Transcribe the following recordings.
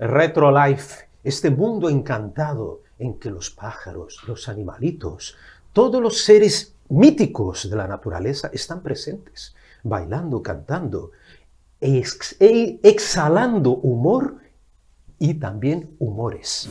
RetroLife, este mundo encantado en que los pájaros, los animalitos, todos los seres míticos de la naturaleza están presentes, bailando, cantando, e-, exhalando humor y también humores.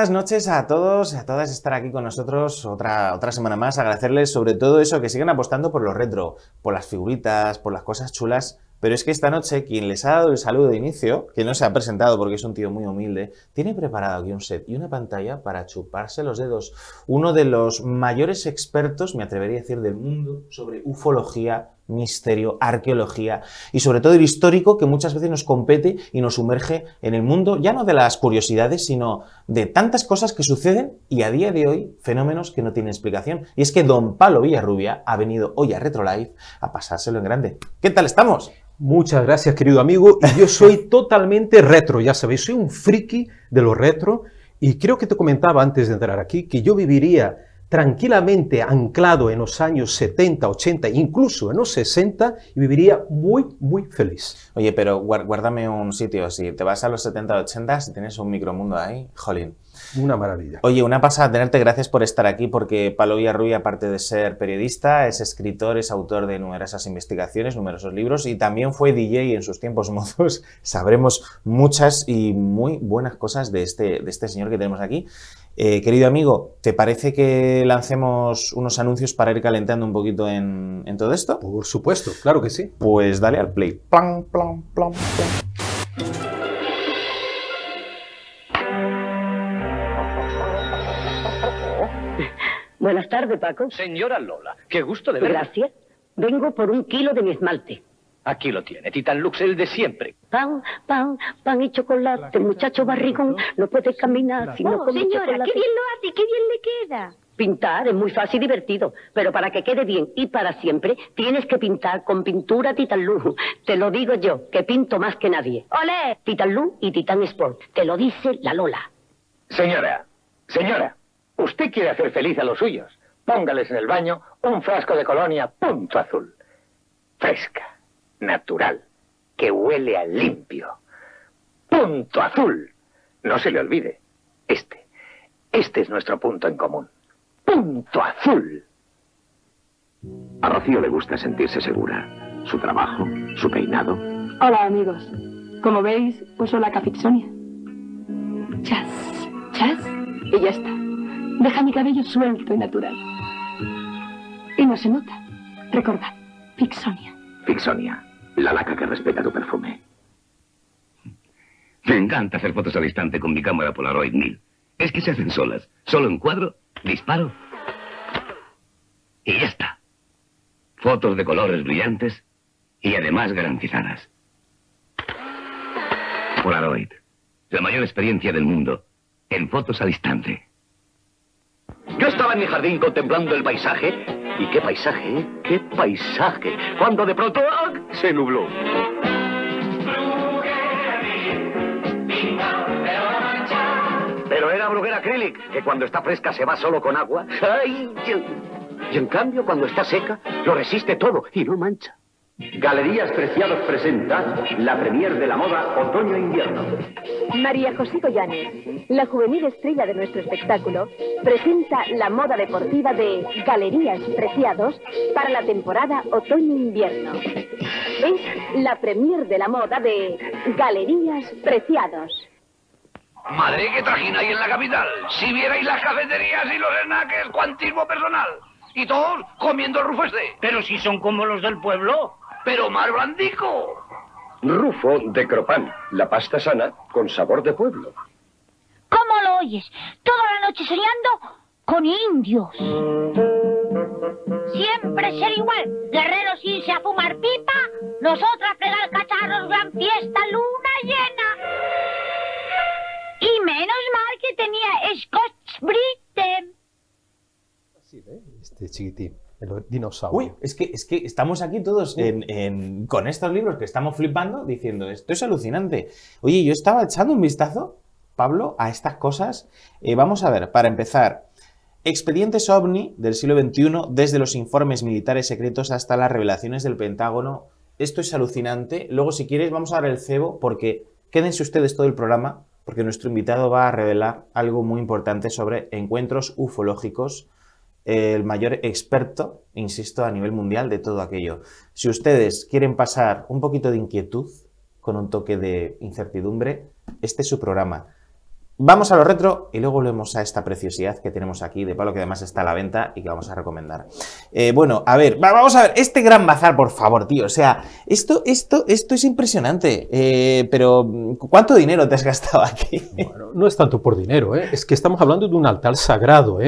buenas noches a todos, a todas estar aquí con nosotros otra, otra semana más, agradecerles sobre todo eso, que sigan apostando por lo retro, por las figuritas, por las cosas chulas, pero es que esta noche quien les ha dado el saludo de inicio, que no se ha presentado porque es un tío muy humilde, tiene preparado aquí un set y una pantalla para chuparse los dedos. Uno de los mayores expertos, me atrevería a decir, del mundo sobre ufología misterio, arqueología y sobre todo el histórico que muchas veces nos compete y nos sumerge en el mundo, ya no de las curiosidades, sino de tantas cosas que suceden y a día de hoy fenómenos que no tienen explicación. Y es que don Pablo Villarrubia ha venido hoy a RetroLife a pasárselo en grande. ¿Qué tal estamos? Muchas gracias, querido amigo. Y yo soy totalmente retro, ya sabéis, soy un friki de lo retro y creo que te comentaba antes de entrar aquí que yo viviría tranquilamente anclado en los años 70, 80, incluso en los 60, y viviría muy, muy feliz. Oye, pero guárdame un sitio, si te vas a los 70, 80, si tienes un micromundo ahí, jolín. Una maravilla. Oye, una pasada tenerte, gracias por estar aquí, porque Palo Villarruy, aparte de ser periodista, es escritor, es autor de numerosas investigaciones, numerosos libros, y también fue DJ en sus tiempos mozos. Sabremos muchas y muy buenas cosas de este, de este señor que tenemos aquí. Eh, querido amigo, ¿te parece que lancemos unos anuncios para ir calentando un poquito en, todo esto? Por supuesto, claro que sí. Pues dale al play. Plan, plan, plan, Buenas tardes, Paco. Señora Lola, qué gusto de verla. Gracias. Vengo por un kilo de mi esmalte. Aquí lo tiene, Titan Lux, el de siempre. Pan, pan, pan y chocolate. muchacho barrigón no puede caminar si no señora, qué bien lo hace, qué bien le queda. Pintar es muy fácil y divertido, pero para que quede bien y para siempre, tienes que pintar con pintura Titan Lux. Te lo digo yo, que pinto más que nadie. ¡Olé! Titan Lux y Titan Sport. Te lo dice la Lola. Señora, señora, usted quiere hacer feliz a los suyos. Póngales en el baño un frasco de colonia punto azul. Fresca natural, que huele a limpio. Punto azul. No se le olvide. Este. Este es nuestro punto en común. Punto azul. A Rocío le gusta sentirse segura. Su trabajo, su peinado. Hola amigos. Como veis, uso la cafixonia. Chas, chas, y ya está. Deja mi cabello suelto y natural. Y no se nota. Recordad, fixonia. Fixonia. La laca que respeta tu perfume. Me encanta hacer fotos a instante con mi cámara Polaroid 1000. Es que se hacen solas. Solo encuadro, disparo y ya está. Fotos de colores brillantes y además garantizadas. Polaroid. La mayor experiencia del mundo. En fotos a distancia. Yo estaba en mi jardín contemplando el paisaje y qué paisaje, ¿eh? qué paisaje. Cuando de pronto ¡ah! se nubló. Pero era bruguera acrílic, que cuando está fresca se va solo con agua. Y en cambio, cuando está seca, lo resiste todo y no mancha. Galerías Preciados presenta la premier de la moda otoño-invierno. María José Goyanes, la juvenil estrella de nuestro espectáculo, presenta la moda deportiva de Galerías Preciados para la temporada otoño-invierno. Es la premier de la moda de Galerías Preciados. Madre, qué trajina hay en la capital. Si vierais las cafeterías y los enaques, cuantismo personal. Y todos comiendo rufos de... Pero si son como los del pueblo pero más Rufo de Cropán, la pasta sana con sabor de pueblo. ¿Cómo lo oyes? Toda la noche soñando con indios. Siempre ser igual. Guerreros irse a fumar pipa, nosotras fregar cacharros, gran fiesta, luna llena. Y menos mal que tenía Scotch Britain. Así, ve, Este chiquitín. El dinosaurio. Uy, es que, estamos aquí todos con estos libros que estamos flipando diciendo, esto es alucinante. Oye, yo estaba echando un vistazo, Pablo, a estas cosas. Eh, vamos a ver, para empezar, expedientes ovni del siglo XXI, desde los informes militares secretos hasta las revelaciones del Pentágono. Esto es alucinante. Luego, si quieres, vamos a dar el cebo porque quédense ustedes todo el programa porque nuestro invitado va a revelar algo muy importante sobre encuentros ufológicos el mayor experto, insisto, a nivel mundial de todo aquello. Si ustedes quieren pasar un poquito de inquietud con un toque de incertidumbre, este es su programa. Vamos a lo retro y luego volvemos a esta preciosidad que tenemos aquí de palo que además está a la venta y que vamos a recomendar. Eh, bueno, a ver, vamos a ver, este gran bazar, por favor, tío. O sea, esto, esto, esto es impresionante. Eh, pero, ¿cuánto dinero te has gastado aquí? Bueno, no es tanto por dinero, ¿eh? es que estamos hablando de un altar sagrado.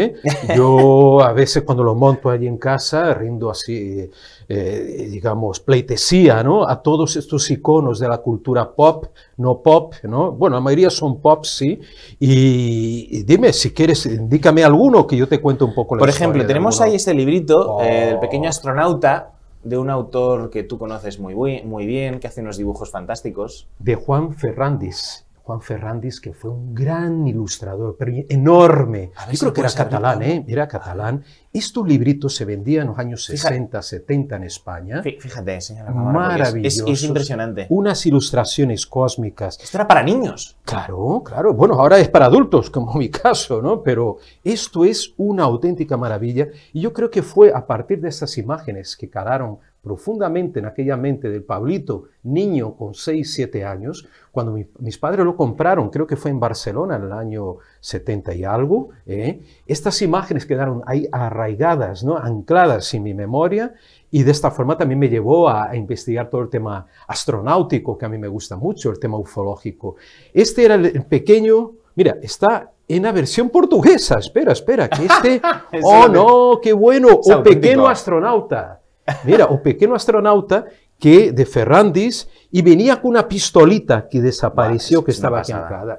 Yo a veces cuando lo monto allí en casa rindo así eh, digamos, pleitesía ¿no? a todos estos iconos de la cultura pop, no pop, ¿no? Bueno, la mayoría son pop, sí. Y, dime, si quieres, indícame alguno que yo te cuento un poco la Por ejemplo, tenemos ahí este librito, eh, del El oh. pequeño astronauta, de un autor que tú conoces muy, muy bien, que hace unos dibujos fantásticos. De Juan Ferrandis. Juan Ferrandis, que fue un gran ilustrador, pero enorme. Yo creo que era catalán, ¿eh? Era catalán estos libritos se vendían en los años 60, 70 en España. Fíjate, señora Maravilloso. Es, impresionante. Unas ilustraciones cósmicas. Esto era para niños. Claro, claro. Bueno, ahora es para adultos, como mi caso, ¿no? Pero esto es una auténtica maravilla. Y yo creo que fue a partir de estas imágenes que calaron profundamente en aquella mente del Pablito, niño con 6, 7 años, cuando mis padres lo compraron, creo que fue en Barcelona en el año 70 y algo, ¿eh? estas imágenes quedaron ahí arraigadas, ¿no? ancladas en mi memoria y de esta forma también me llevó a, a investigar todo el tema astronáutico, que a mí me gusta mucho, el tema ufológico. Este era el pequeño, mira, está en la versión portuguesa. Espera, espera, que este. oh no, qué bueno, o pequeño astronauta. Mira, un pequeño astronauta que de Ferrandis y venía con una pistolita que desapareció, que estaba aquí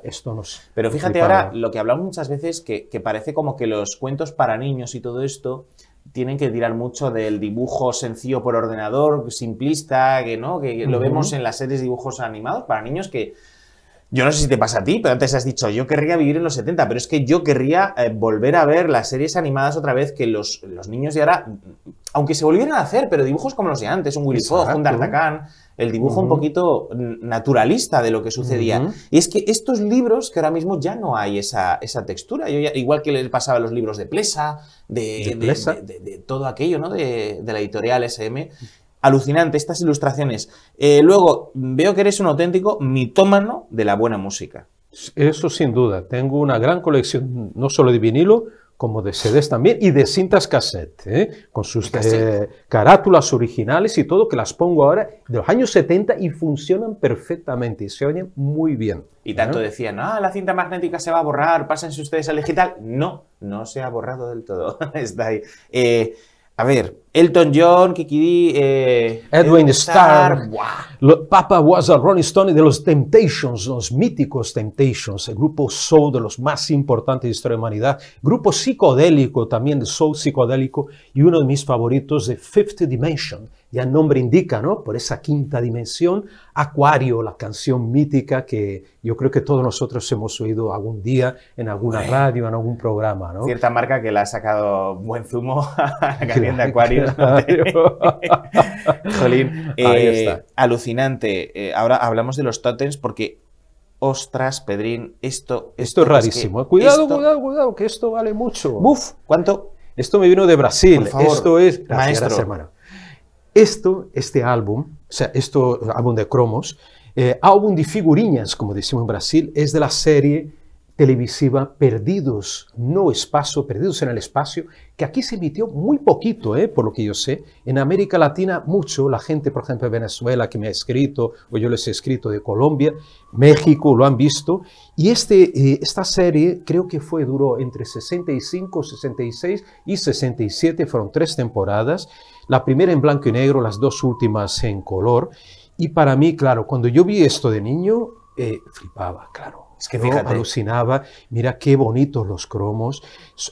Esto no sé. Pero fíjate ahora lo que hablamos muchas veces, que, que parece como que los cuentos para niños y todo esto tienen que tirar mucho del dibujo sencillo por ordenador, simplista, que no, que lo vemos en las series de dibujos animados para niños que yo no sé si te pasa a ti, pero antes has dicho, yo querría vivir en los 70, pero es que yo querría eh, volver a ver las series animadas otra vez que los, niños de ahora, aunque se volvieran a hacer, pero dibujos como los de antes, un Willy Fox, un D'Artagnan, el dibujo un poquito naturalista de lo que sucedía. Y es que estos libros que ahora mismo ya no hay esa, textura, igual que le pasaba a los libros de Plesa, de, todo aquello, ¿no? De, la editorial SM alucinante estas ilustraciones. Eh, luego, veo que eres un auténtico mitómano de la buena música. Eso sin duda. Tengo una gran colección, no solo de vinilo, como de CDs también, y de cintas cassette, ¿eh? con sus eh, carátulas originales y todo, que las pongo ahora de los años 70 y funcionan perfectamente y se oyen muy bien. Y tanto decían, ah, la cinta magnética se va a borrar, pásense ustedes al digital. No, no se ha borrado del todo, está ahí. A ver, Elton John, Kiki eh, Edwin Starr, Papa was a Ronnie Stone de los Temptations, los míticos Temptations, el grupo soul de los más importantes de historia de la humanidad, grupo psicodélico también de soul psicodélico y uno de mis favoritos de Fifth Dimension, ya el nombre indica, ¿no? Por esa quinta dimensión, Acuario, la canción mítica que yo creo que todos nosotros hemos oído algún día en alguna radio, en algún programa, ¿no? Cierta marca que la ha sacado buen zumo a la de Acuario. Jolín, eh, alucinante. Eh, ahora hablamos de los totems porque ostras, Pedrín, esto... Esto, es rarísimo. Eh. cuidado, cuidado, cuidado, que esto vale mucho. Buf, ¿cuánto? Esto me vino de Brasil. esto es... maestro. Esto, este álbum, o sea, este álbum de cromos, eh, álbum de figurinhas, como decimos en Brasil, es de la serie televisiva Perdidos no Espacio, Perdidos en el Espacio, que aquí se emitió muy poquito, eh, por lo que yo sé. En América Latina mucho, la gente, por ejemplo, de Venezuela que me ha escrito, o yo les he escrito de Colombia, México, lo han visto. Y este, eh, esta serie creo que fue, duró entre 65, 66 y 67, fueron tres temporadas la primera en blanco y negro, las dos últimas en color. Y para mí, claro, cuando yo vi esto de niño, eh, flipaba, claro. Es que me alucinaba, mira qué bonitos los cromos.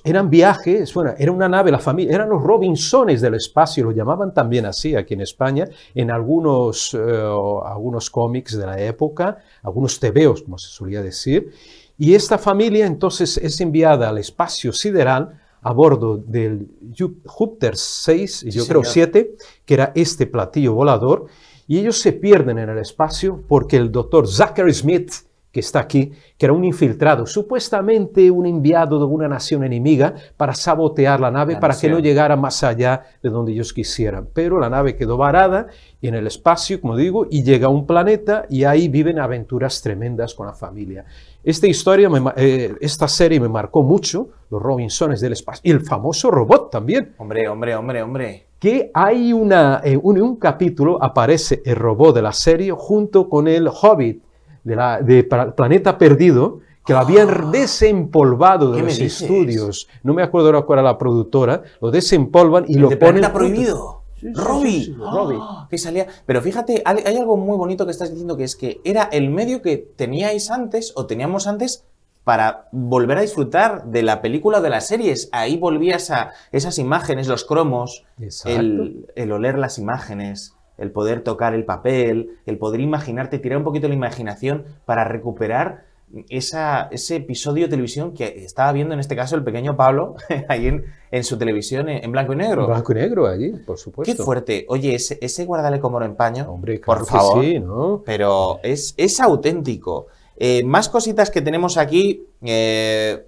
Eran viajes, bueno, era una nave, la familia, eran los Robinsones del espacio, lo llamaban también así aquí en España, en algunos, eh, algunos cómics de la época, algunos tebeos, como se solía decir. Y esta familia entonces es enviada al espacio sideral a bordo del Júpiter 6, y yo creo 7, que era este platillo volador, y ellos se pierden en el espacio porque el doctor Zachary Smith, que está aquí, que era un infiltrado, supuestamente un enviado de una nación enemiga para sabotear la nave para que no llegara más allá de donde ellos quisieran. Pero la nave quedó varada y en el espacio, como digo, y llega a un planeta y ahí viven aventuras tremendas con la familia. Esta historia, eh, esta serie me marcó mucho, los Robinsones del espacio y el famoso robot también. Hombre, hombre, hombre, hombre que hay una, eh, un, capítulo aparece el robot de la serie junto con el hobbit, de, la, Planeta Perdido, que lo habían ah. desempolvado de los estudios. No me acuerdo ahora cuál era la productora. Lo desempolvan y lo ponen. Planeta prohibido. que salía. Pero fíjate, hay, algo muy bonito que estás diciendo que es que era el medio que teníais antes o teníamos antes para volver a disfrutar de la película o de las series. Ahí volvías a esas imágenes, los cromos, el, oler las imágenes el poder tocar el papel, el poder imaginarte, tirar un poquito la imaginación para recuperar ese episodio de televisión que estaba viendo en este caso el pequeño Pablo ahí en, su televisión eh, en, blanco y negro. Blanco y negro allí, por supuesto. Qué fuerte. Oye, ese, guardale como en paño, Hombre, por favor. sí, ¿no? Pero es, es auténtico. Eh, más cositas que tenemos aquí. Eh,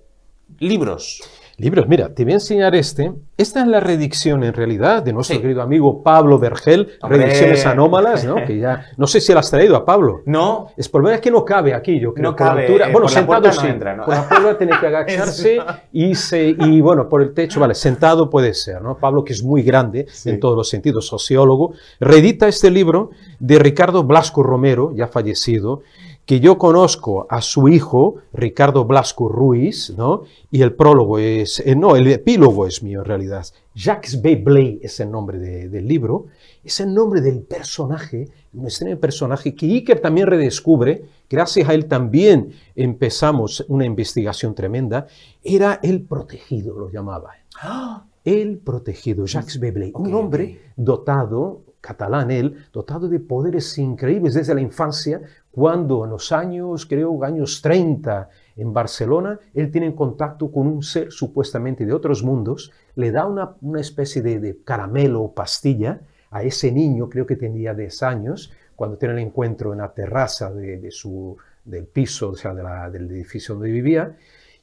libros. Libros, mira, te voy a enseñar este. Esta es la redicción, en realidad, de nuestro querido amigo Pablo Vergel, Redicciones Anómalas, ¿no? que ya, no sé si la has traído a Pablo. No. Es por ver que no cabe aquí, yo creo. No cabe. Bueno, sentado sí. entra, ¿no? Por la tiene que agacharse y, y, bueno, por el techo, vale, sentado puede ser, ¿no? Pablo, que es muy grande en todos los sentidos, sociólogo, reedita este libro de Ricardo Blasco Romero, ya fallecido, que yo conozco a su hijo, Ricardo Blasco Ruiz, ¿no? y el prólogo es, eh, no, el epílogo es mío en realidad. Jacques B. es el nombre del libro, es el nombre del personaje, un personaje que Iker también redescubre, gracias a él también empezamos una investigación tremenda, era el protegido, lo llamaba. ¡Ah! El protegido, Jacques B. un hombre dotado catalán él, dotado de poderes increíbles desde la infancia, cuando en los años, creo, años 30, en Barcelona, él tiene contacto con un ser supuestamente de otros mundos, le da una, especie de, caramelo o pastilla a ese niño, creo que tenía 10 años, cuando tiene el encuentro en la terraza de, su, del piso, o sea, del edificio donde vivía,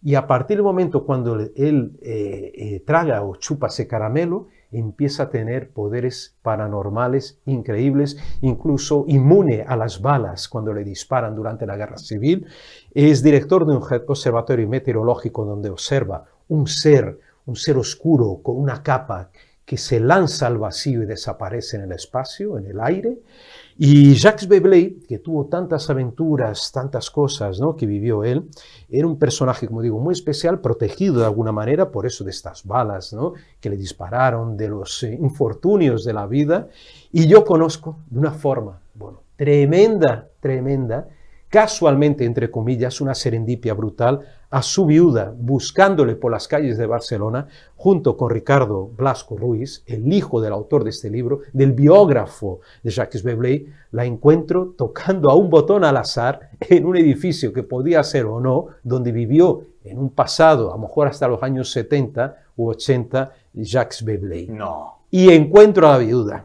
y a partir del momento cuando él eh, eh, traga o chupa ese caramelo, empieza a tener poderes paranormales increíbles, incluso inmune a las balas cuando le disparan durante la guerra civil. Es director de un observatorio meteorológico donde observa un ser, un ser oscuro con una capa que se lanza al vacío y desaparece en el espacio, en el aire. Y Jacques Beblay, que tuvo tantas aventuras, tantas cosas ¿no? que vivió él, era un personaje, como digo, muy especial, protegido de alguna manera por eso de estas balas ¿no? que le dispararon, de los eh, infortunios de la vida. Y yo conozco de una forma, bueno, tremenda, tremenda, casualmente, entre comillas, una serendipia brutal, a su viuda, buscándole por las calles de Barcelona, junto con Ricardo Blasco Ruiz, el hijo del autor de este libro, del biógrafo de Jacques Beblay, la encuentro tocando a un botón al azar en un edificio que podía ser o no, donde vivió en un pasado, a lo mejor hasta los años 70 u 80, Jacques Beblay. No. Y encuentro a la viuda.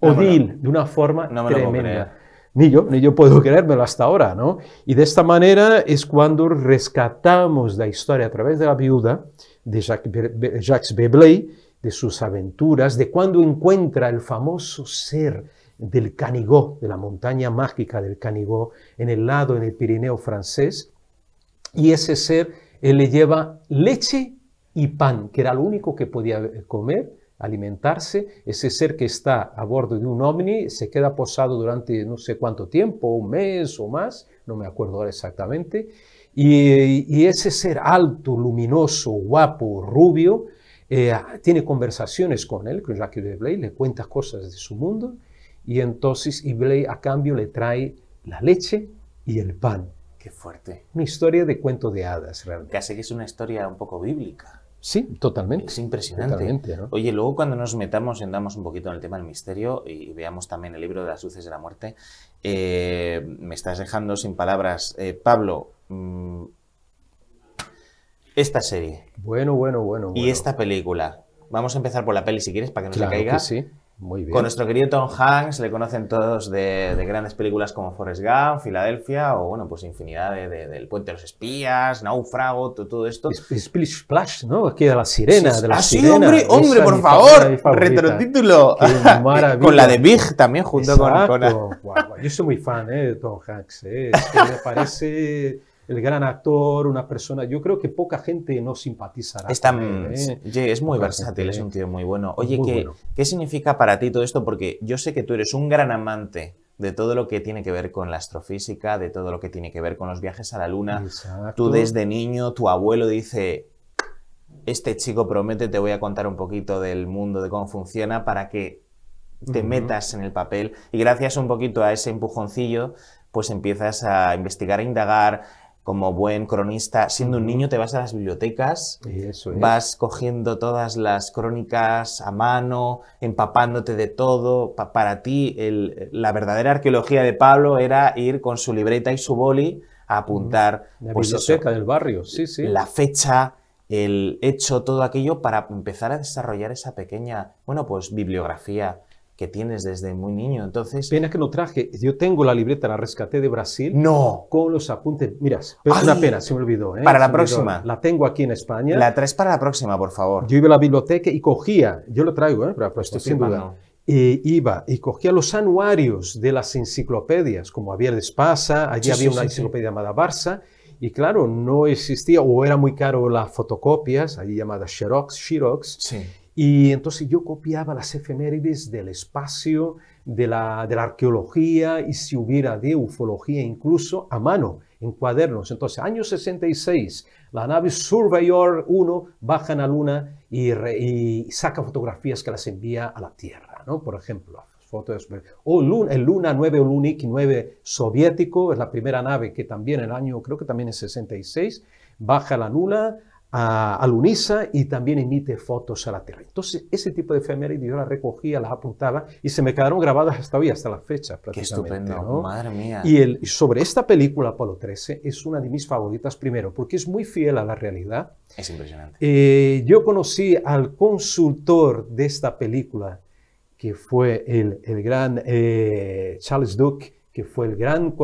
Odile, de una forma tremenda ni yo, ni yo puedo creérmelo hasta ahora, ¿no? Y de esta manera es cuando rescatamos la historia a través de la viuda de Jacques Bebley, de sus aventuras, de cuando encuentra el famoso ser del Canigó, de la montaña mágica del Canigó, en el lado, en el Pirineo francés, y ese ser él le lleva leche y pan, que era lo único que podía eh, comer, alimentarse. Ese ser que está a bordo de un ovni se queda posado durante no sé cuánto tiempo, un mes o más, no me acuerdo exactamente. Y, ese ser alto, luminoso, guapo, rubio, eh, tiene conversaciones con él, con Jacques de Blay, le cuenta cosas de su mundo y entonces Blay a cambio le trae la leche y el pan. Qué fuerte. Una historia de cuento de hadas, realmente. Casi que es una historia un poco bíblica. Sí, totalmente. Es impresionante. Oye, luego cuando nos metamos y andamos un poquito en el tema del misterio y veamos también el libro de las luces de la muerte, eh, me estás dejando sin palabras. Eh, Pablo, mm, esta serie. Bueno, bueno, bueno, Y esta película. Vamos a empezar por la peli si quieres para que no se caiga. sí. Con nuestro querido Tom Hanks le conocen todos de, grandes películas como Forrest Gump, Filadelfia o, bueno, pues infinidad de, del Puente de los Espías, Náufrago, todo esto. Splish Splash, ¿no? Aquí de la sirena, de la ah, sí, hombre, hombre, por favor, retrotítulo. con la de Big también, junto con... Yo soy muy fan eh, de Tom Hanks, eh. me parece el gran actor, una persona. Yo creo que poca gente no simpatizará. Mm, ¿eh? es muy versátil, es un ¿eh? tío muy bueno. Oye, ¿qué, significa para ti todo esto? Porque yo sé que tú eres un gran amante de todo lo que tiene que ver con la astrofísica, de todo lo que tiene que ver con los viajes a la luna. Tú desde niño, tu abuelo dice, este chico promete, te voy a contar un poquito del mundo, de cómo funciona, para que te metas en el papel. Y gracias un poquito a ese empujoncillo, pues empiezas a investigar, a e indagar, como buen cronista, siendo un niño te vas a las bibliotecas, vas cogiendo todas las crónicas a mano, empapándote de todo. para ti la verdadera arqueología de Pablo era ir con su libreta y su boli a apuntar la pues, del barrio, sí, sí. La fecha, el hecho, todo aquello para empezar a desarrollar esa pequeña, bueno, pues bibliografía que tienes desde muy niño. Entonces. Pena que no traje. Yo tengo la libreta, la rescaté de Brasil. No. Con los apuntes. Mira, pero es una pena, se me olvidó. ¿eh? Para la próxima. La tengo aquí en España. La traes para la próxima, por favor. Yo iba a la biblioteca y cogía, yo lo traigo, ¿eh? Pero, pues, sin duda. iba y cogía los anuarios de las enciclopedias, como había de Espasa, allí había una enciclopedia llamada Barça, y claro, no existía o era muy caro las fotocopias, allí llamadas Xerox, Xerox. Sí. Y entonces yo copiaba las efemérides del espacio, de la, de la arqueología y si hubiera de ufología incluso a mano, en cuadernos. Entonces, año 66, la nave Surveyor 1 baja a la Luna y, saca fotografías que las envía a la Tierra, ¿no? Por ejemplo, fotos. O Luna, el Luna 9 o Lunik 9 soviético, es la primera nave que también el año, creo que también es 66, baja a la Luna, a, a, Lunisa y también emite fotos a la Tierra. Entonces, ese tipo de efemérides yo las recogía, las apuntaba y se me quedaron grabadas hasta hoy, hasta la fecha prácticamente. Qué estupendo, madre mía. Y el, sobre esta película, Apolo 13, es una de mis favoritas, primero, porque es muy fiel a la realidad. Es impresionante. Eh, yo conocí al consultor de esta película, que fue el, el gran eh, Charles Duke, que fue el gran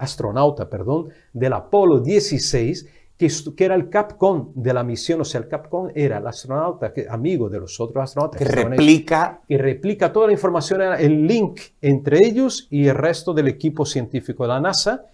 astronauta perdón, del Apolo 16, que, era el Capcom de la misión, o sea, el Capcom era el astronauta, que, amigo de los otros astronautas. Que, replica. Que replica toda la información, el link entre ellos y el resto del equipo científico de la NASA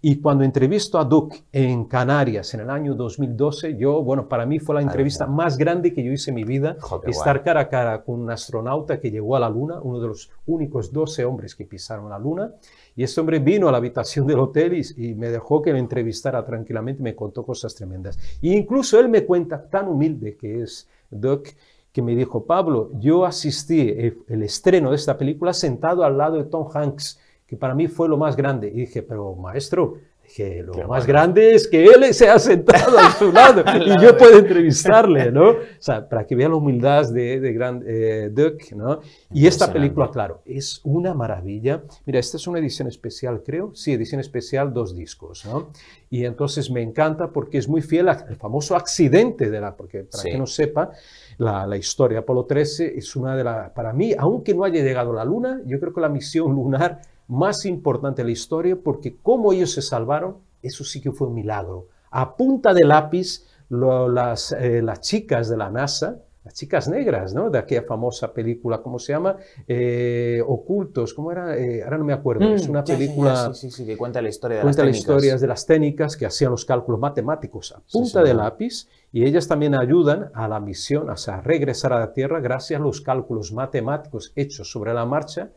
y cuando entrevisto a Duke en Canarias en el año 2012, yo, bueno, para mí fue la entrevista más grande que yo hice en mi vida. estar cara a cara con un astronauta que llegó a la Luna, uno de los únicos 12 hombres que pisaron la Luna. Y este hombre vino a la habitación del hotel y, me dejó que lo entrevistara tranquilamente, me contó cosas tremendas. E incluso él me cuenta, tan humilde que es Duke, que me dijo, Pablo, yo asistí al estreno de esta película sentado al lado de Tom Hanks y para mí fue lo más grande. Y dije, pero maestro, dije, lo más grande es que él se ha sentado a su lado y yo puedo entrevistarle, ¿no? O sea, para que vea la humildad de, de Grand eh, ¿no? Y esta película, claro, es una maravilla. Mira, esta es una edición especial, creo. Sí, edición especial, dos discos, ¿no? Y entonces me encanta porque es muy fiel al famoso accidente de la, porque para que no sepa, la, la, historia Apolo 13 es una de las, para mí, aunque no haya llegado a la Luna, yo creo que la misión lunar más importante la historia porque cómo ellos se salvaron, eso sí que fue un milagro. A punta de lápiz, las, eh, las chicas de la NASA, las chicas negras, ¿no? De aquella famosa película, ¿cómo se llama? Eh, Ocultos, ¿cómo era? Eh, ahora no me acuerdo. es mm, una película... que cuenta la historia de las técnicas. de las técnicas que hacían los cálculos matemáticos a punta de lápiz y ellas también ayudan a la misión, a regresar a la Tierra gracias a los cálculos matemáticos hechos sobre la marcha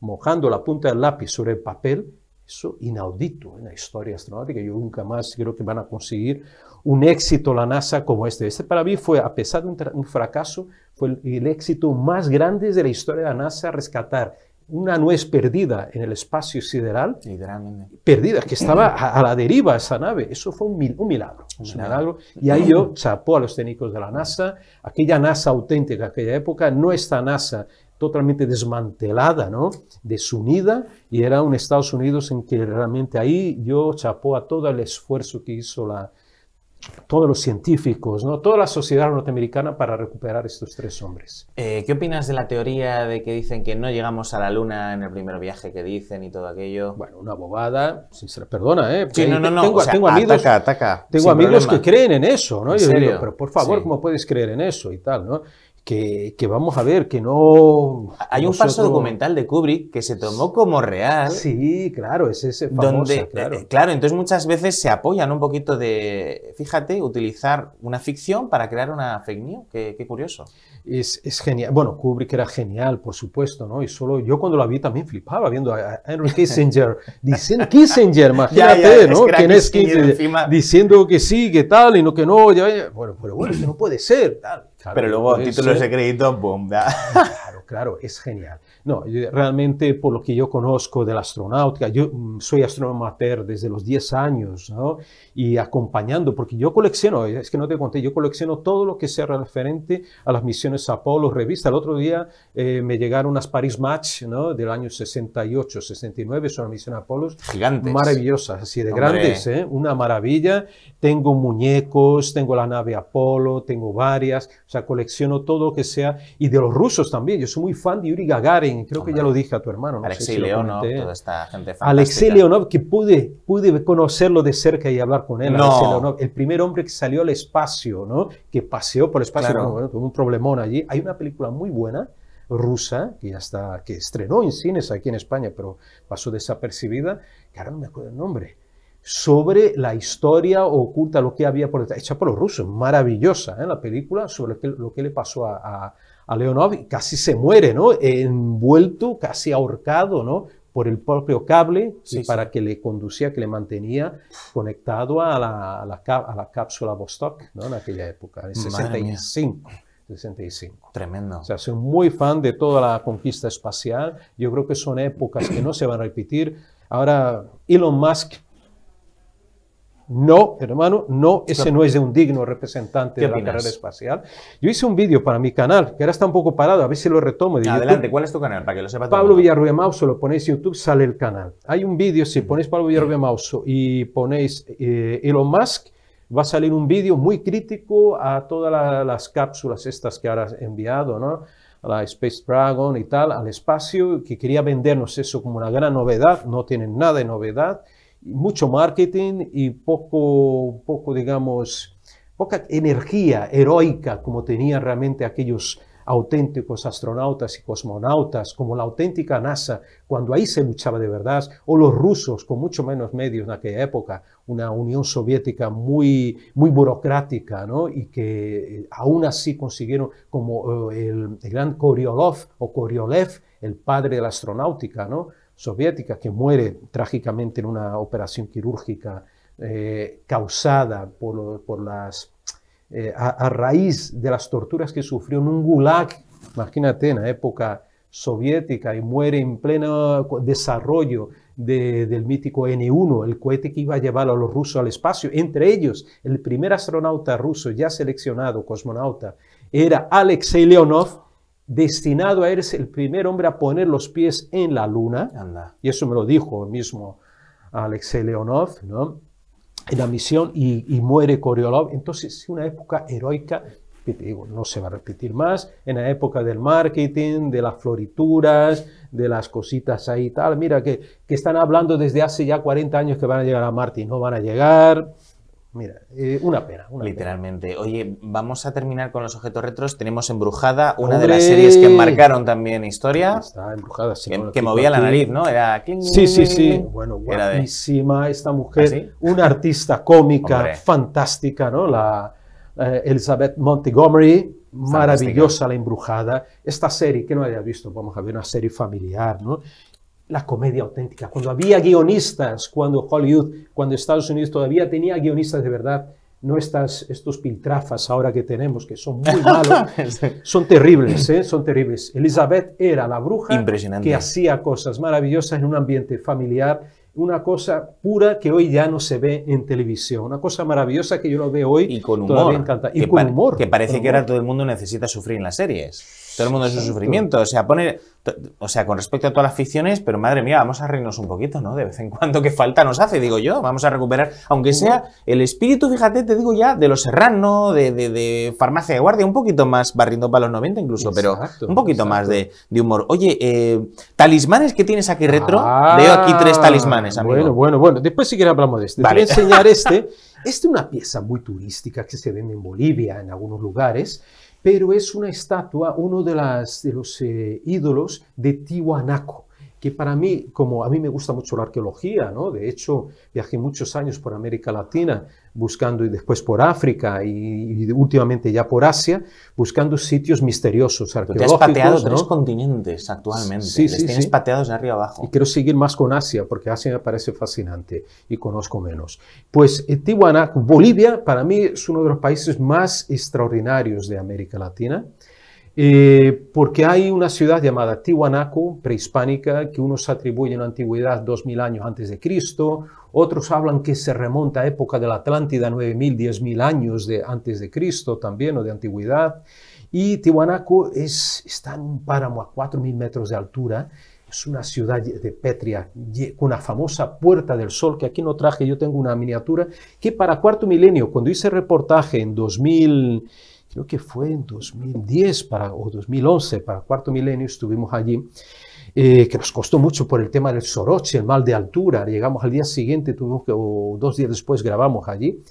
mojando la punta del lápiz sobre el papel, eso inaudito en la historia astronómica, Yo nunca más creo que van a conseguir un éxito la NASA como este. Este para mí fue, a pesar de un, fracaso, fue el, éxito más grande de la historia de la NASA, rescatar una nuez perdida en el espacio sideral, perdida, que estaba a, la deriva esa nave. Eso fue un, milagro. Un milagro. Y ahí yo chapó a los técnicos de la NASA. Aquella NASA auténtica, aquella época, no esta NASA totalmente desmantelada, ¿no? desunida, y era un Estados Unidos en que realmente ahí yo chapó a todo el esfuerzo que hizo la, todos los científicos, ¿no? toda la sociedad norteamericana para recuperar estos tres hombres. Eh, ¿Qué opinas de la teoría de que dicen que no llegamos a la Luna en el primer viaje que dicen y todo aquello? Bueno, una bobada, sincera, perdona, ¿eh? no, no, no. Tengo, amigos, ataca, ataca, tengo amigos que creen en eso, ¿no? Yo digo, pero por favor, ¿cómo puedes creer en eso y tal, no? que, vamos a ver, que no... Hay un falso documental de Kubrick que se tomó como real. Sí, claro, es ese es donde, eh, claro. Eh, claro. entonces muchas veces se apoyan un poquito de, fíjate, utilizar una ficción para crear una fake news, qué, curioso. Es, genial, bueno, Kubrick era genial, por supuesto, ¿no? Y solo yo cuando la vi también flipaba viendo a Henry Kissinger, dicen Kissinger, imagínate, ¿no? es Kissinger? Diciendo que sí, que tal, y no que no, bueno, pero bueno, eso no puede ser, tal pero luego títulos de crédito, bum, Claro, claro, es genial. No, realmente por lo que yo conozco de la astronáutica, yo mm, soy astrónomo desde los 10 años, Y acompañando, porque yo colecciono, eh, es que no te conté, yo colecciono todo lo que sea referente a las misiones Apolo, revista. El otro día eh, me llegaron unas Paris Match, Del año 68, 69, son las misiones Apolo. Gigantes. Maravillosas, así de grandes, ¿eh? Una maravilla. Tengo muñecos, tengo la nave Apolo, tengo varias, o sea, colecciono todo lo que sea. Y de los rusos también, yo soy muy fan de Yuri Gagarin creo que ya lo dije a tu hermano. No Alexei Leonov, toda esta gente fantástica. Alexei Leonov, que pude, pude conocerlo de cerca y hablar con él. Leonov, el primer hombre que salió al espacio, ¿no? que paseó por el espacio, bueno, tuvo un problemón allí. Hay una película muy buena rusa, que ya está, que estrenó en cines aquí en España, pero pasó desapercibida, que ahora no me acuerdo el nombre, sobre la historia oculta, lo que había por detrás, hecha por los rusos, maravillosa ¿eh? la película, sobre lo que, le pasó a a Leonov, casi se muere, ¿no? Envuelto, casi ahorcado, ¿no? Por el propio cable para que le conducía, que le mantenía conectado a la, a la, cápsula Vostok, ¿no? En aquella época, en 65. 65. Tremendo. O sea, soy muy fan de toda la conquista espacial. Yo creo que son épocas que no se van a repetir. Ahora, Elon Musk no, hermano, no, ese no es de un digno representante de la carrera espacial. Yo hice un vídeo para mi canal, que ahora está un poco parado, a ver si lo retomo. De Adelante, ¿cuál es tu canal? Para que lo sepa Pablo Villarruel Mauso, lo ponéis en YouTube, sale el canal. Hay un vídeo, si ponéis Pablo Villarruel Mauso y ponéis eh, Elon Musk, va a salir un vídeo muy crítico a todas las cápsulas estas que ahora has enviado, ¿no? A la Space Dragon y tal, al espacio, que quería vendernos eso como una gran novedad, no tienen nada de novedad mucho marketing y poco, poco digamos, poca energía heroica como tenían realmente aquellos auténticos astronautas y cosmonautas, como la auténtica NASA, cuando ahí se luchaba de verdad, o los rusos, con mucho menos medios en aquella época, una Unión Soviética muy, muy burocrática, ¿no? y que eh, aún así consiguieron, como eh, el, gran Koriolov o Koriolev, el padre de la astronáutica, ¿no? soviética que muere trágicamente en una operación quirúrgica eh, causada por, las, eh, a, raíz de las torturas que sufrió en un gulag, imagínate, en la época soviética, y muere en pleno desarrollo del mítico N1, el cohete que iba a llevar a los rusos al espacio. Entre ellos, el primer astronauta ruso ya seleccionado, cosmonauta, era Alexei Leonov, destinado a eres el primer hombre a poner los pies en la luna. Y eso me lo dijo el mismo Alexei Leonov, En la misión y, muere Korolev Entonces, una época heroica digo no se va a repetir más, en la época del marketing, de las florituras, de las cositas ahí y tal. Mira, que, que, están hablando desde hace ya 40 años que van a llegar a Marte y no van a llegar. Mira, eh, una pena. Una Literalmente. Oye, vamos a terminar con los objetos retros. Tenemos Embrujada, una de las series que marcaron también historia. Está Embrujada, sí. Que, movía la nariz, ¿no? Era Sí, sí, sí. Bueno, guapísima esta mujer. ¿Ah, una artista cómica fantástica, ¿no? La eh, Elizabeth Montgomery. Maravillosa la embrujada. Esta serie que no había visto, vamos a ver, una serie familiar, ¿no? la comedia auténtica, cuando había guionistas, cuando Hollywood, cuando Estados Unidos todavía tenía guionistas de verdad, no estas, estos piltrafas ahora que tenemos, que son muy malos, son terribles, ¿eh? son terribles. Elizabeth era la bruja que hacía cosas maravillosas en un ambiente familiar, una cosa pura que hoy ya no se ve en televisión, una cosa maravillosa que yo lo veo hoy y con humor, humor. Que parece que ahora todo el mundo necesita sufrir en las series. Todo el mundo es su sufrimiento. O sea, pone, o sea, con respecto a todas las ficciones, pero madre mía, vamos a reírnos un poquito, ¿no? De vez en cuando, que falta nos hace, digo yo. Vamos a recuperar, aunque sea el espíritu, fíjate, te digo ya, de los serrano, de, de, farmacia de guardia, un poquito más barriendo para los 90 incluso, pero un poquito más de, humor. Oye, eh, talismanes que tienes aquí retro. Veo aquí tres ah, talismanes, amigo. Bueno, bueno, bueno. Después sí que hablamos de este. voy a enseñar este. Este es una pieza muy turística que se vende en Bolivia, en algunos lugares, pero es una estatua, uno de, las, de los eh, ídolos de Tiwanaku que para mí, como a mí me gusta mucho la arqueología, de hecho viajé muchos años por América Latina buscando y después por África y, últimamente ya por Asia, buscando sitios misteriosos arqueológicos. Te has pateado tres continentes actualmente, les tienes pateados de arriba abajo. Y quiero seguir más con Asia, porque Asia me parece fascinante y conozco menos. Pues eh, Tiwanaku, Bolivia, para mí es uno de los países más extraordinarios de América Latina. Eh, porque hay una ciudad llamada Tiwanaku, prehispánica, que unos atribuyen a antigüedad 2000 años antes de Cristo, otros hablan que se remonta a época de la Atlántida, 9000, 10000 años de, antes de Cristo también, o de antigüedad. Y Tiwanaku es, está en un páramo a 4000 metros de altura, es una ciudad de Petria, con la famosa Puerta del Sol, que aquí no traje, yo tengo una miniatura, que para cuarto milenio, cuando hice reportaje en 2000, creo que fue en 2010 para, o 2011, para cuarto milenio, estuvimos allí, eh, que nos costó mucho por el tema del soroche, el mal de altura. Llegamos al día siguiente, tuvimos que, o dos días después grabamos allí.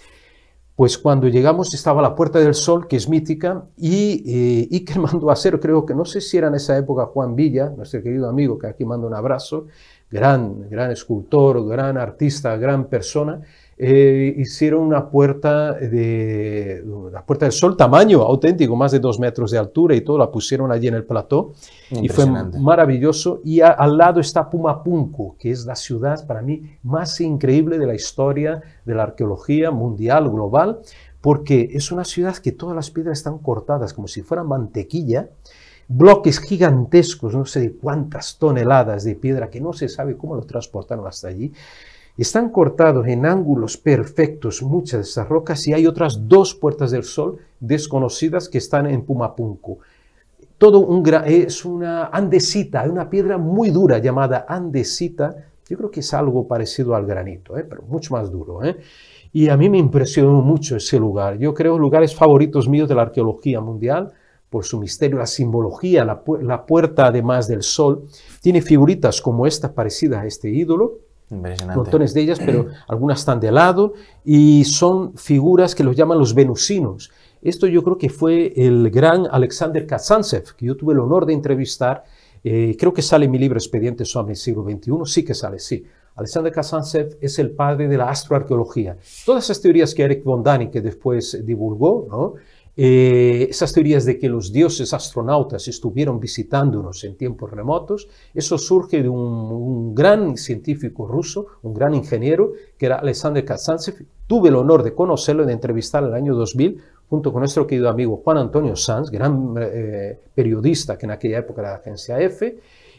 Pues cuando llegamos estaba la Puerta del Sol, que es mítica, y, y eh, que mandó a hacer, creo que no sé si era en esa época Juan Villa, nuestro querido amigo, que aquí manda un abrazo, gran, gran escultor, gran artista, gran persona, eh, hicieron una puerta de, la puerta del sol tamaño auténtico, más de dos metros de altura y todo, la pusieron allí en el plató y fue maravilloso. Y al lado está Pumapunku, que es la ciudad para mí más increíble de la historia de la arqueología mundial, global, porque es una ciudad que todas las piedras están cortadas como si fueran mantequilla bloques gigantescos, no sé de cuántas toneladas de piedra que no se sabe cómo lo transportaron hasta allí. Están cortados en ángulos perfectos muchas de esas rocas y hay otras dos puertas del sol desconocidas que están en Pumapunco. Todo un es una andesita, una piedra muy dura llamada andesita. Yo creo que es algo parecido al granito, ¿eh? pero mucho más duro. ¿eh? Y a mí me impresionó mucho ese lugar. Yo creo lugares favoritos míos de la arqueología mundial por su misterio, la simbología, la, puerta además del sol. Tiene figuritas como esta parecida a este ídolo montones de ellas, pero algunas están de lado, y son figuras que los llaman los venusinos. Esto yo creo que fue el gran Alexander Kazantsev, que yo tuve el honor de entrevistar. Eh, creo que sale en mi libro expediente sobre el siglo XXI, sí que sale, sí. Alexander Kazantsev es el padre de la astroarqueología. Todas esas teorías que Eric Bondani que después divulgó, ¿no? Eh, esas teorías de que los dioses astronautas estuvieron visitándonos en tiempos remotos, eso surge de un, gran científico ruso, un gran ingeniero, que era Alexander Kazantsev. Tuve el honor de conocerlo y de entrevistarlo en el año 2000 junto con nuestro querido amigo Juan Antonio Sanz, gran eh, periodista que en aquella época era de la agencia EFE,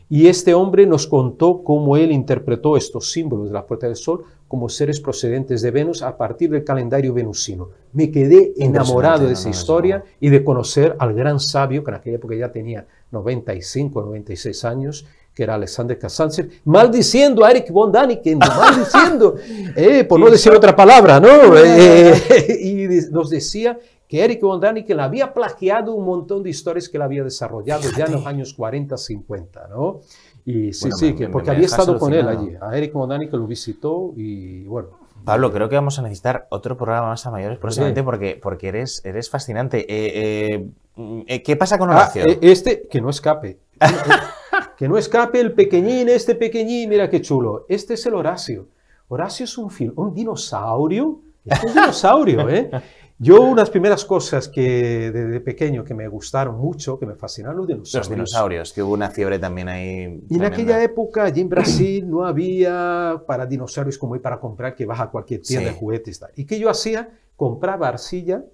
y este hombre nos contó cómo él interpretó estos símbolos de la Puerta del Sol como seres procedentes de Venus a partir del calendario venusino. Me quedé enamorado de esa historia y de conocer al gran sabio, que en aquella época ya tenía 95 96 años, que era Alexander Casanzer, maldiciendo a Eric von Daniken, maldiciendo, eh, por no decir otra palabra, ¿no? Eh, eh, y nos decía que Eric von Daniken había plagiado un montón de historias que él había desarrollado ya en los años 40, 50, ¿no? sí, sí, que, porque había estado con él allí, a Eric Modani que lo visitó y bueno. Pablo, creo que vamos a necesitar otro programa más a mayores próximamente porque, porque eres, eres fascinante. Eh, eh, eh, ¿Qué pasa con Horacio? Ah, este, que no escape. que no escape el pequeñín, este pequeñín, mira qué chulo. Este es el Horacio. Horacio es un, un dinosaurio. Este es un dinosaurio, ¿eh? Yo unas primeras cosas que desde pequeño que me gustaron mucho, que me fascinaron, los dinosaurios. Los dinosaurios, que hubo una fiebre también ahí. Y en aquella época, allí en Brasil, no había para dinosaurios como hoy para comprar, que vas a cualquier tienda de juguetes. Tal. ¿Y qué yo hacía? Compraba arcilla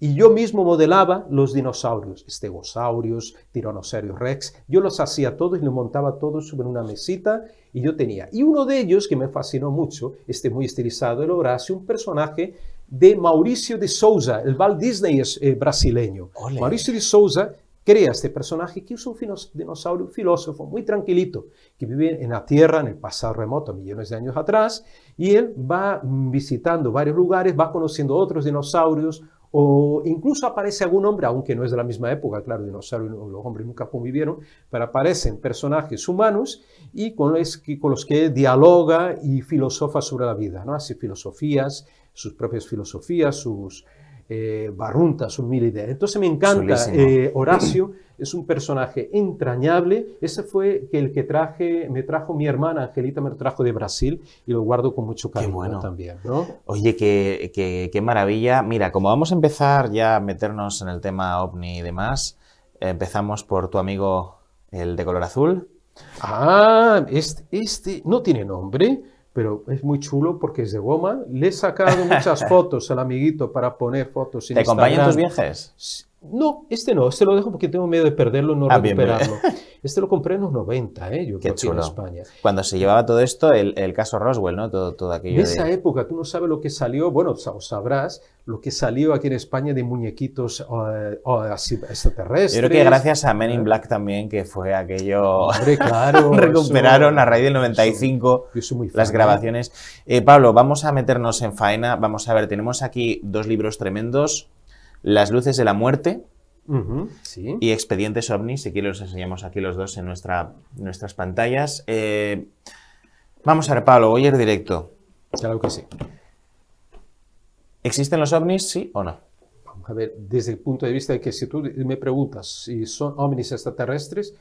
y yo mismo modelaba los dinosaurios, estegosaurios, tiranosaurios rex. Yo los hacía todos y los montaba todos sobre una mesita y yo tenía. Y uno de ellos que me fascinó mucho, este muy estilizado, el Horacio, un personaje de Mauricio de Souza, el Walt Disney es, eh, brasileño. Mauricio de Souza crea este personaje que es un dinosaurio filósofo muy tranquilito, que vive en la Tierra, en el pasado remoto, millones de años atrás, y él va visitando varios lugares, va conociendo otros dinosaurios, o incluso aparece algún hombre, aunque no es de la misma época, claro, dinosaurios los hombres nunca convivieron, pero aparecen personajes humanos y con los que, dialoga y filosofa sobre la vida, ¿no? hace filosofías, sus propias filosofías, sus eh, barruntas, sus mil ideas. Entonces me encanta eh, Horacio, es un personaje entrañable. Ese fue el que traje, me trajo mi hermana Angelita, me lo trajo de Brasil y lo guardo con mucho cariño también. Oye, qué, maravilla. Mira, como vamos a empezar ya a meternos en el tema ovni y demás, empezamos por tu amigo el de color azul. Ah, este, este no tiene nombre pero es muy chulo porque es de goma. Le he sacado muchas fotos al amiguito para poner fotos en ¿Te acompañan tus viajes? No, este no, este lo dejo porque tengo miedo de perderlo, no ah, recuperarlo. Este lo compré en los 90, ¿eh? yo creo que en España. Cuando se llevaba todo esto, el, caso Roswell, ¿no? Todo, todo aquello. esa época, tú no sabes lo que salió, bueno, sabrás lo que salió aquí en España de muñequitos eh, así, extraterrestres. Yo creo que gracias a Men in Black también, que fue aquello. claro. Recuperaron a raíz del 95 las grabaciones. Eh, Pablo, vamos a meternos en faena. Vamos a ver, tenemos aquí dos libros tremendos las luces de la muerte y Expedientes ovnis. si quieres los enseñamos aquí los dos en nuestras pantallas. Eh, vamos a ver, Pablo, voy a ir directo. Claro que sí. ¿Existen los ovnis, sí o no? Vamos a ver, desde el punto de vista de que si tú me preguntas si son ovnis extraterrestres,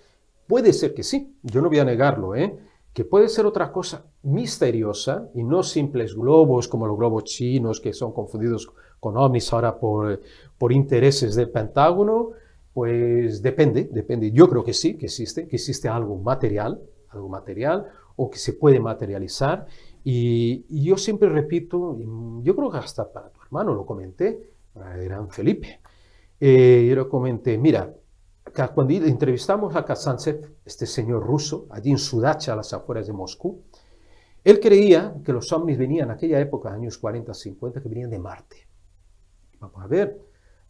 puede ser que sí, yo no voy a negarlo, ¿eh? que puede ser otra cosa misteriosa y no simples globos como los globos chinos que son confundidos con ovnis, ahora por, por intereses del Pentágono, pues depende, depende. Yo creo que sí, que existe, que existe algo material, algo material, o que se puede materializar. Y, yo siempre repito, yo creo que hasta para tu hermano lo comenté, para el gran Felipe, eh, yo lo comenté, mira, cuando entrevistamos a Kazantsev, este señor ruso, allí en Sudacha, a las afueras de Moscú, él creía que los ovnis venían en aquella época, años 40, 50, que venían de Marte. Vamos a ver.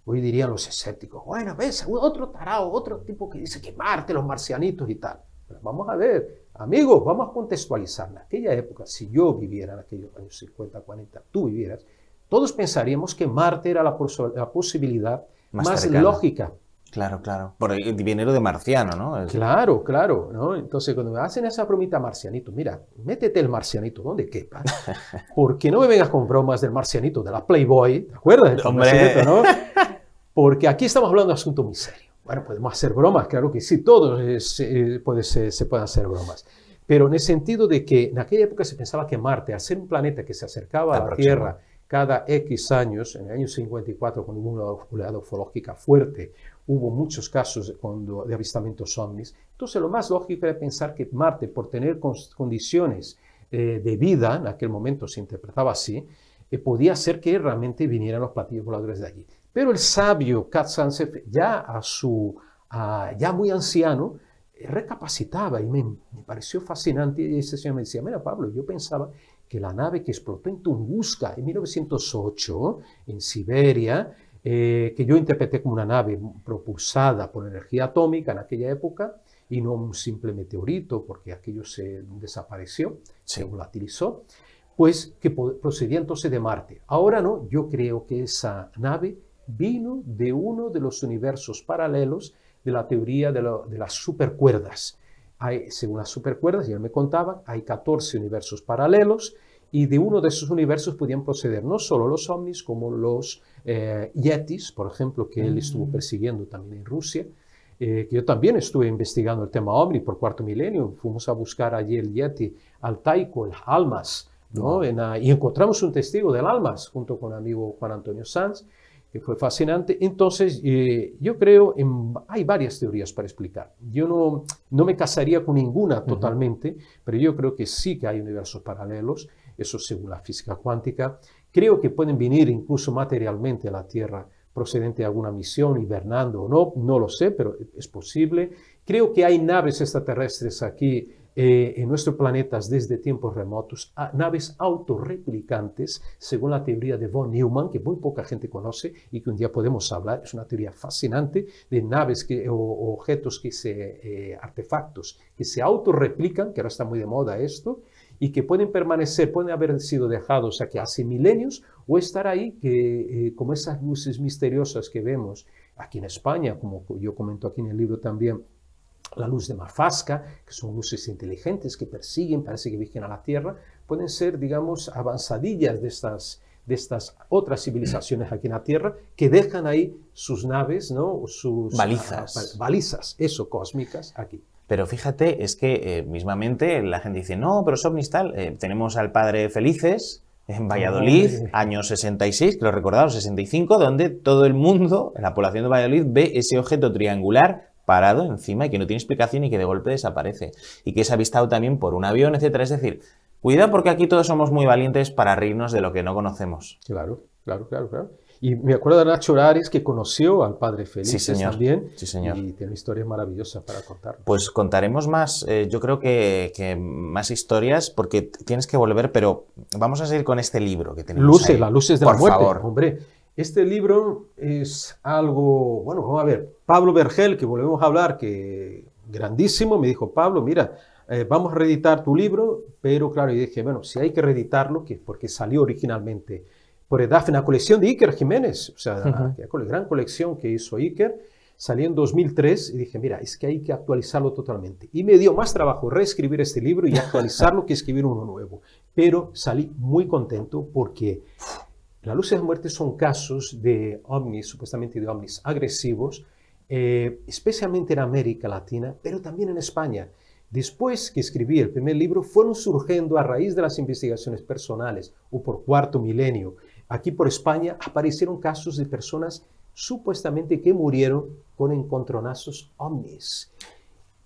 Hoy dirían los escépticos, bueno, ves, otro tarao, otro tipo que dice que Marte, los marcianitos y tal. vamos a ver, amigos, vamos a contextualizar. En aquella época, si yo viviera en aquellos años 50, 40, tú vivieras, todos pensaríamos que Marte era la, posibilidad más lógica Claro, claro. Por el eh, dinero de marciano, ¿no? Claro, claro. Entonces, cuando hacen esa bromita marcianito, mira, métete el marcianito donde quepa. Porque no me vengas con bromas del marcianito, de la Playboy, ¿te acuerdas? Hombre. ¿no? Porque aquí estamos hablando de asunto muy serio. Bueno, podemos hacer bromas, claro que sí, todos eh, eh, puede, se, pueden hacer bromas pero en el sentido de que en aquella época se pensaba que Marte, al ser un planeta que se acercaba a la, Tierra cada X años, en el año 54, con una oleada ufológica fuerte, hubo muchos casos de avistamientos ovnis. Entonces lo más lógico era pensar que Marte, por tener condiciones eh, de vida, en aquel momento se interpretaba así, eh, podía ser que realmente vinieran los platillos voladores de allí. Pero el sabio Kat ya, a su, ya muy anciano, eh, recapacitaba y me, me pareció fascinante. Y ese señor me decía, mira Pablo, yo pensaba que la nave que explotó en Tunguska en 1908, en Siberia, eh, que yo interpreté como una nave propulsada por energía atómica en aquella época y no un simple meteorito, porque aquello se desapareció, se volatilizó, pues que procedía entonces de Marte. Ahora no, yo creo que esa nave vino de uno de los universos paralelos de la teoría de, las supercuerdas. según las supercuerdas, ya me contaba, hay 14 universos paralelos y de uno de esos universos podían proceder no solo los ovnis, como los eh, yetis, por ejemplo, que él estuvo mm. persiguiendo también en Rusia. Eh, que yo también estuve investigando el tema ovni por cuarto milenio. Fuimos a buscar allí el yeti al Taiko, el Almas, ¿no? y encontramos un testigo del Almas junto con amigo Juan Antonio Sanz, que fue fascinante. Entonces, eh, yo creo, en, hay varias teorías para explicar. Yo no, no me casaría con ninguna totalmente, pero yo creo que sí que hay universos paralelos eso según la física cuántica. Creo que pueden venir incluso materialmente a la Tierra procedente de alguna misión, hibernando o no, no lo sé, pero es posible. Creo que hay naves extraterrestres aquí eh, en nuestro planeta desde tiempos remotos, ah, naves autorreplicantes, según la teoría de von Neumann, que muy poca gente conoce y que un día podemos hablar, es una teoría fascinante de naves que, o, objetos que se, eh, artefactos que se autorreplican, que ahora está muy de moda esto, y que pueden permanecer, pueden haber sido dejados aquí hace milenios o estar ahí que, eh, como esas luces misteriosas que vemos aquí en España, como yo comento aquí en el libro también, la luz de Mafasca, que son luces inteligentes que persiguen, parece que vigen a la Tierra, pueden ser, digamos, avanzadillas de estas, de estas otras civilizaciones aquí en la Tierra que dejan ahí sus naves, ¿no? Sus balizas. Ah, balizas, eso, cósmicas aquí. Pero fíjate, es que eh, mismamente la gente dice, no, pero es tal, eh, tenemos al padre Felices en Valladolid, año 66, que lo y 65, donde todo el mundo, la población de Valladolid, ve ese objeto triangular parado encima y que no tiene explicación y que de golpe desaparece. Y que es avistado también por un avión, etcétera. Es decir, cuidado porque aquí todos somos muy valientes para reírnos de lo que no conocemos. Claro, claro, claro, claro. Y me acuerdo de Nacho que conoció al padre Félix también. señor. Y tiene historias maravillosas para contar. Pues contaremos más, eh, yo creo que, más historias, porque tienes que volver, pero vamos a seguir con este libro que tenemos. Luces, las luces de la muerte. Hombre, este libro es algo. Bueno, vamos a ver. Pablo Vergel, que volvemos a hablar, que grandísimo, me dijo: Pablo, mira, eh, vamos a reeditar tu libro, pero claro, y dije: bueno, si hay que reeditarlo, que es porque salió originalmente por EDAF en la colección de Iker Jiménez, o sea, la gran colección que hizo Iker, salí en 2003 y dije, mira, es que hay que actualizarlo totalmente. Y me dio más trabajo reescribir este libro y actualizarlo que escribir uno nuevo. Pero salí muy contento porque las luces de muerte son casos de ovnis, supuestamente de ovnis agresivos, eh, especialmente en América Latina, pero también en España. Después que escribí el primer libro, fueron surgiendo a raíz de las investigaciones personales o por cuarto milenio Aquí por España aparecieron casos de personas supuestamente que murieron con encontronazos ovnis.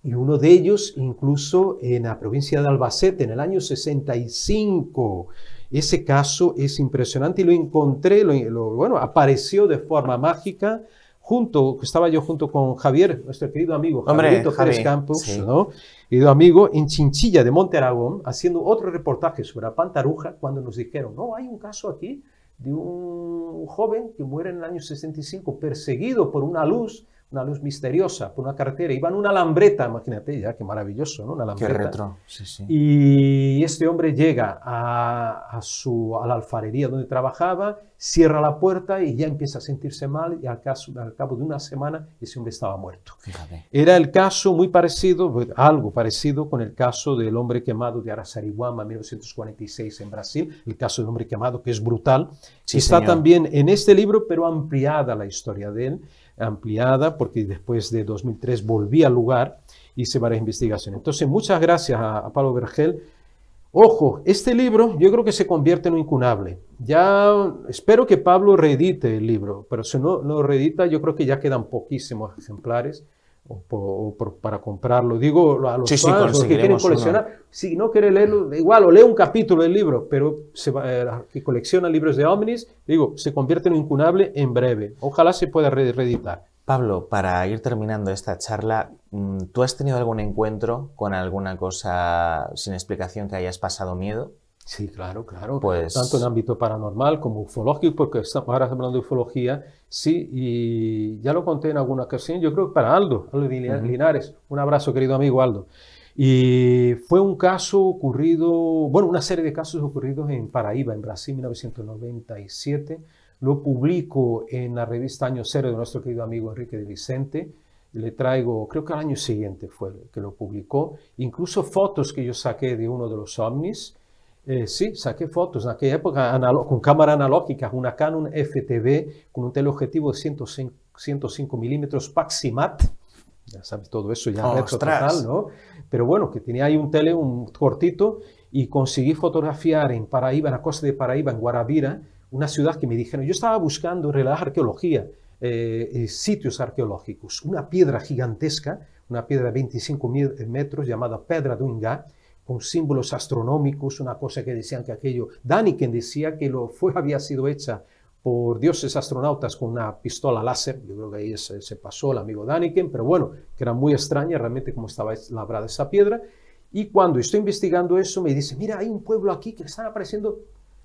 Y uno de ellos incluso en la provincia de Albacete en el año 65. Ese caso es impresionante y lo encontré, lo, bueno, apareció de forma mágica junto, estaba yo junto con Javier, nuestro querido amigo, Javier Campos, ¿no? querido amigo, en Chinchilla de Monte Aragón, haciendo otro reportaje sobre la pantaruja, cuando nos dijeron, no, hay un caso aquí de un joven que muere en el año 65 perseguido por una luz, una luz misteriosa, por una carretera. Iba en una lambreta, imagínate ya, qué maravilloso, ¿no? Una Qué retro, Y este hombre llega a, su, a la alfarería donde trabajaba cierra la puerta y ya empieza a sentirse mal y al, cabo de una semana ese hombre estaba muerto. Era el caso muy parecido, pues, algo parecido con el caso del hombre quemado de Arasariguama en 1946 en Brasil, el caso del hombre quemado que es brutal. si Está también en este libro, pero ampliada la historia de él, ampliada porque después de 2003 volví al lugar, hice varias investigaciones. Entonces, muchas gracias a Pablo Vergel Ojo, este libro yo creo que se convierte en un incunable. Ya espero que Pablo reedite el libro, pero si no lo reedita, yo creo que ya quedan poquísimos ejemplares para comprarlo. Digo a los, que quieren coleccionar, si no quiere leerlo, igual o lee un capítulo del libro, pero se que eh, colecciona libros de Omnis, digo, se convierte en un incunable en breve. Ojalá se pueda reeditar. Pablo, para ir terminando esta charla, mm, ¿tú has tenido algún encuentro con alguna cosa sin explicación que hayas pasado miedo? Sí, claro, claro. Pues... Tanto en ámbito paranormal como ufológico, porque estamos ahora hablando de ufología, sí, y ya lo conté en alguna ocasión, yo creo que para Aldo, Aldo Linares, un abrazo querido amigo Aldo. Y fue un caso ocurrido, bueno, una serie de casos ocurridos en Paraíba, en Brasil, 1997 lo publico en la revista Año Cero de nuestro querido amigo Enrique de Vicente. Le traigo, creo que al año siguiente fue que lo publicó, incluso fotos que yo saqué de uno de los ovnis. Eh, sí, saqué fotos en aquella época con cámara analógica, una Canon FTV con un teleobjetivo de 105, milímetros Paximat ya sabes, todo eso ya total, ¿no? Pero bueno, que tenía ahí un tele, un cortito, y conseguí fotografiar en Paraíba, en la costa de Paraíba, en Guaravira, una ciudad que me dijeron, yo estaba buscando en arqueología, eh, eh, sitios arqueológicos, una piedra gigantesca, una piedra de 25 eh, metros llamada Pedra de con símbolos astronómicos, una cosa que decían que aquello, Daniken decía que lo fue, había sido hecha por dioses astronautas con una pistola láser, yo creo que ahí se, pasó el amigo Daniken, pero bueno, que era muy extraña realmente cómo estaba labrada esa piedra. Y cuando estoy investigando eso, me dice, mira, hay un pueblo aquí que están apareciendo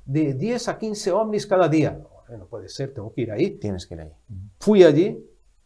de 10 a 15 ovnis cada día. no puede ser, tengo que ir ahí. Tienes que ir ahí. Fui allí,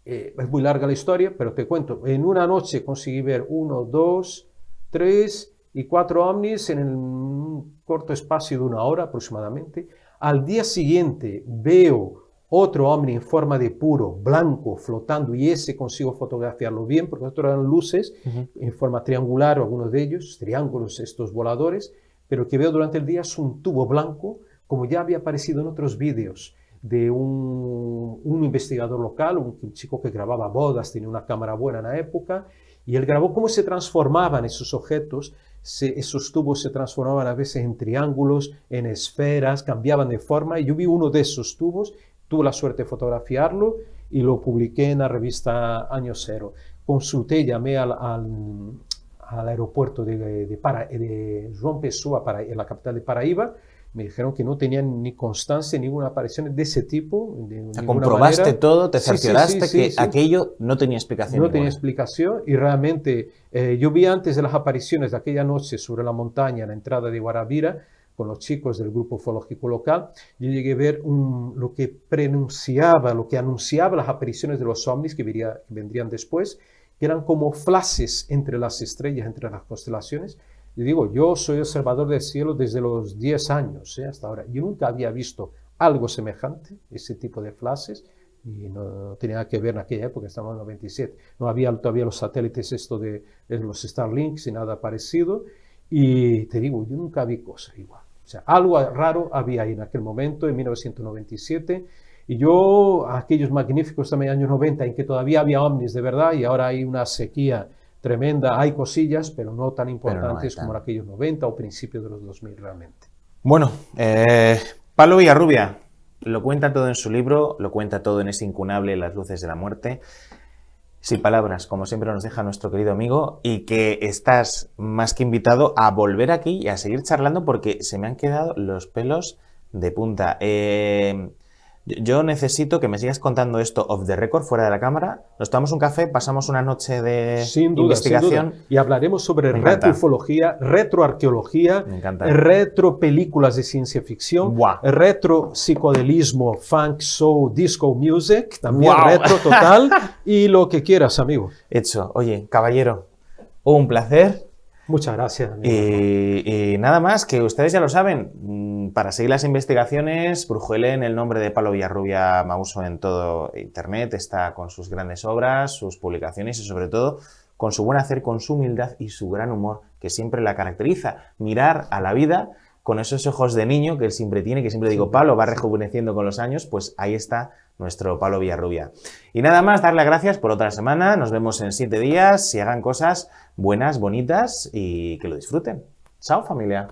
eh, es muy larga la historia, pero te cuento, en una noche conseguí ver uno, dos, tres y cuatro ovnis en un corto espacio de una hora aproximadamente. Al día siguiente veo otro ovni en forma de puro, blanco, flotando, y ese consigo fotografiarlo bien, porque otros eran luces en forma triangular, o algunos de ellos, triángulos estos voladores, pero que veo durante el día es un tubo blanco, como ya había aparecido en otros vídeos de un, investigador local, un chico que grababa bodas, tenía una cámara buena en la época, y él grabó cómo se transformaban esos objetos, esos tubos se transformaban a veces en triángulos, en esferas, cambiaban de forma, y yo vi uno de esos tubos, tuve la suerte de fotografiarlo y lo publiqué en la revista Año Cero. Consulté, llamé al al aeropuerto de, de, para, de Pessoa, para, en la capital de Paraíba, me dijeron que no tenían ni constancia, ninguna aparición de ese tipo. De comprobaste todo, te cercioraste que aquello no tenía explicación. No tenía explicación y realmente eh, yo vi antes de las apariciones de aquella noche sobre la montaña, la entrada de Guaravira, con los chicos del grupo ufológico local, yo llegué a ver un, lo que prenunciaba, lo que anunciaba las apariciones de los ovnis que, que vendrían después que eran como flashes entre las estrellas, entre las constelaciones. Y digo, yo soy observador del cielo desde los 10 años ¿eh? hasta ahora. Yo nunca había visto algo semejante, ese tipo de flashes, y no, tenía que ver en aquella época, estamos en 1997. 97. No había todavía los satélites, esto de, de los Starlinks y nada parecido. Y te digo, yo nunca vi cosa igual. O sea, algo raro había ahí en aquel momento, en 1997. Y yo, aquellos magníficos también años 90 en que todavía había ovnis de verdad y ahora hay una sequía tremenda, hay cosillas, pero no tan importantes como en aquellos 90 o principios de los 2000 realmente. Bueno, eh, Pablo Villarrubia lo cuenta todo en su libro, lo cuenta todo en ese incunable Las luces de la muerte. Sin palabras, como siempre nos deja nuestro querido amigo, y que estás más que invitado a volver aquí y a seguir charlando porque se me han quedado los pelos de punta. Eh, yo necesito que me sigas contando esto off the record, fuera de la cámara. Nos tomamos un café, pasamos una noche de sin investigación. Y hablaremos sobre retrofología, retroarqueología, películas de ciencia ficción, retro psicodelismo, funk, soul, disco music, también retro total y lo que quieras, amigo. Hecho. Oye, caballero, un placer. Muchas gracias. Y, nada más, que ustedes ya lo saben, mm, para seguir las investigaciones, en el nombre de Palo Villarrubia Mauso en todo Internet, está con sus grandes obras, sus publicaciones y sobre todo con su buen hacer, con su humildad y su gran humor que siempre la caracteriza. Mirar a la vida con esos ojos de niño que él siempre tiene, que siempre digo, Pablo va rejuveneciendo con los años, pues ahí está nuestro Pablo Villarrubia. Y nada más, darle las gracias por otra semana. Nos vemos en siete días. Si hagan cosas buenas, bonitas y que lo disfruten. Chao, familia.